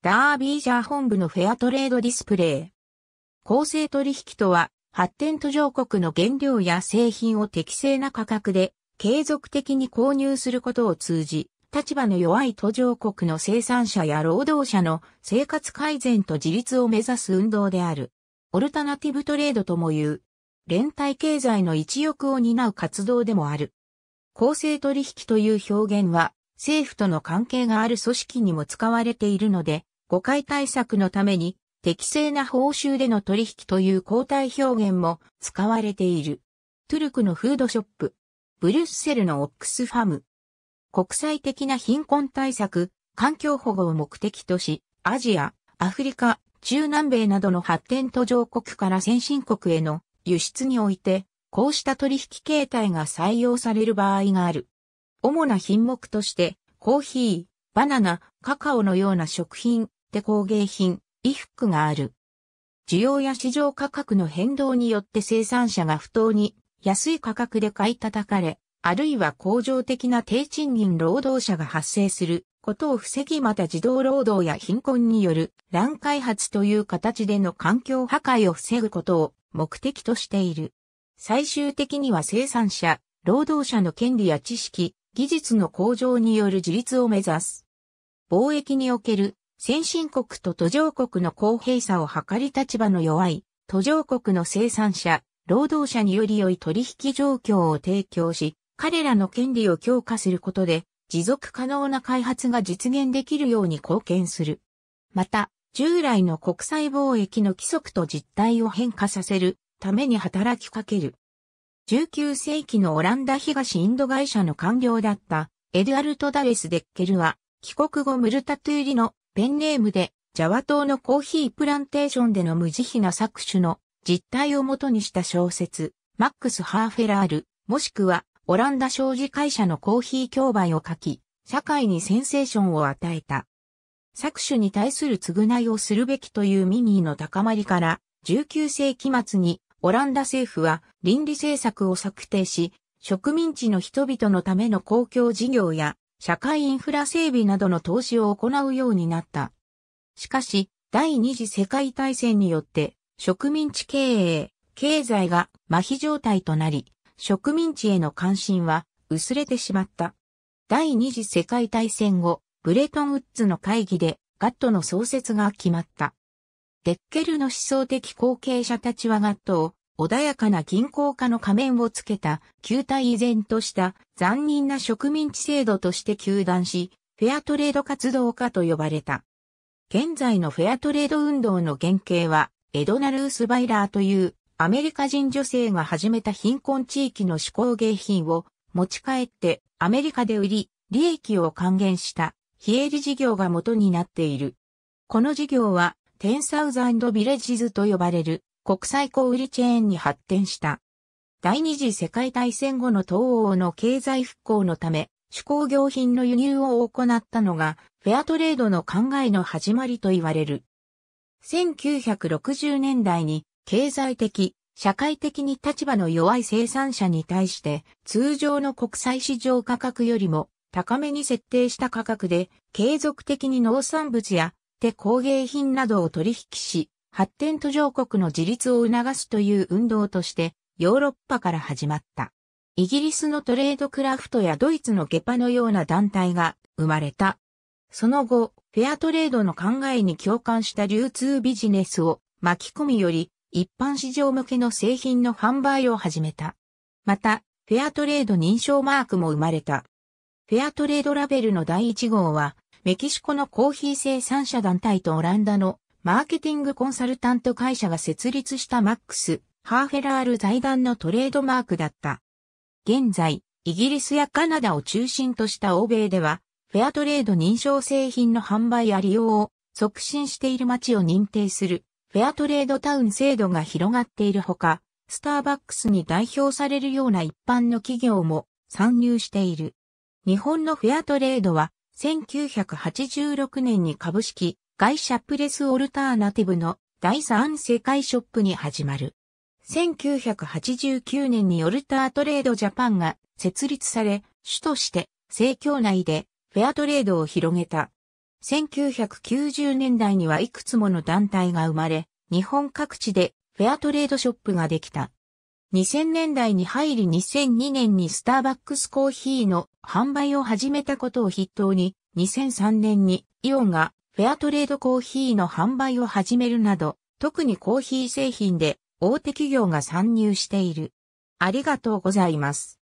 ダービージャー本部のフェアトレードディスプレイ。公正取引とは、発展途上国の原料や製品を適正な価格で継続的に購入することを通じ、立場の弱い途上国の生産者や労働者の生活改善と自立を目指す運動である。オルタナティブトレードとも言う、連帯経済の一翼を担う活動でもある。公正取引という表現は、政府との関係がある組織にも使われているので、誤解対策のために適正な報酬での取引という交代表現も使われている。トゥルクのフードショップ、ブリュッセルのオックスファム。国際的な貧困対策、環境保護を目的とし、アジア、アフリカ、中南米などの発展途上国から先進国への輸出において、こうした取引形態が採用される場合がある。主な品目として、コーヒー、バナナ、カカオのような食品、って工芸品、衣服がある。需要や市場価格の変動によって生産者が不当に安い価格で買い叩かれ、あるいは恒常的な低賃金労働者が発生することを防ぎまた児童労働や貧困による乱開発という形での環境破壊を防ぐことを目的としている。最終的には生産者、労働者の権利や知識、技術の向上による自立を目指す。貿易における先進国と途上国の公平さを図り立場の弱い、途上国の生産者、労働者により良い取引状況を提供し、彼らの権利を強化することで、持続可能な開発が実現できるように貢献する。また、従来の国際貿易の規則と実態を変化させるために働きかける。19世紀のオランダ東インド会社の官僚だったエドアルト・ダレス・デッケルは、帰国後ムルタトゥーリのペンネームで、ジャワ島のコーヒープランテーションでの無慈悲な搾取の実態をもとにした小説、マックス・ハーフェラール、もしくはオランダ商事会社のコーヒー競売を書き、社会にセンセーションを与えた。搾取に対する償いをするべきというミニーの高まりから、19世紀末にオランダ政府は倫理政策を策定し、植民地の人々のための公共事業や社会インフラ整備などの投資を行うようになった。しかし、第二次世界大戦によって、植民地経営、経済が麻痺状態となり、植民地への関心は薄れてしまった。第二次世界大戦後、ブレトンウッズの会議でガットの創設が決まった。デッケルの思想的後継者たちはガットを穏やかな均衡化の仮面をつけた、旧体依然とした残忍な植民地制度として求断し、フェアトレード活動家と呼ばれた。現在のフェアトレード運動の原型は、エドナ・ルース・バイラーというアメリカ人女性が始めた貧困地域の手工芸品を持ち帰ってアメリカで売り、利益を還元した非営利事業が元になっている。この事業は、テンサウザンド・ビレッジズと呼ばれる国際小売チェーンに発展した。第二次世界大戦後の東欧の経済復興のため、手工業品の輸入を行ったのが、フェアトレードの考えの始まりと言われる。1960年代に、経済的、社会的に立場の弱い生産者に対して、通常の国際市場価格よりも高めに設定した価格で、継続的に農産物や手工芸品などを取引し、発展途上国の自立を促すという運動としてヨーロッパから始まった。イギリスのトレードクラフトやドイツのゲパのような団体が生まれた。その後、フェアトレードの考えに共感した流通ビジネスを巻き込みより一般市場向けの製品の販売を始めた。また、フェアトレード認証マークも生まれた。フェアトレードラベルの第1号は、メキシコのコーヒー生産者団体とオランダのマーケティングコンサルタント会社が設立したマックス・ハーフェラール財団のトレードマークだった。現在、イギリスやカナダを中心とした欧米では、フェアトレード認証製品の販売や利用を促進している街を認定するフェアトレードタウン制度が広がっているほか、スターバックスに代表されるような一般の企業も参入している。日本のフェアトレードは1986年に株式外社プレスオルターナティブの第3世界ショップに始まる。1989年にオルタートレードジャパンが設立され、主として政教内でフェアトレードを広げた。1990年代にはいくつもの団体が生まれ、日本各地でフェアトレードショップができた。2000年代に入り2002年にスターバックスコーヒーの販売を始めたことを筆頭に、2003年にイオンがフェアトレードコーヒーの販売を始めるなど、特にコーヒー製品で大手企業が参入している。ありがとうございます。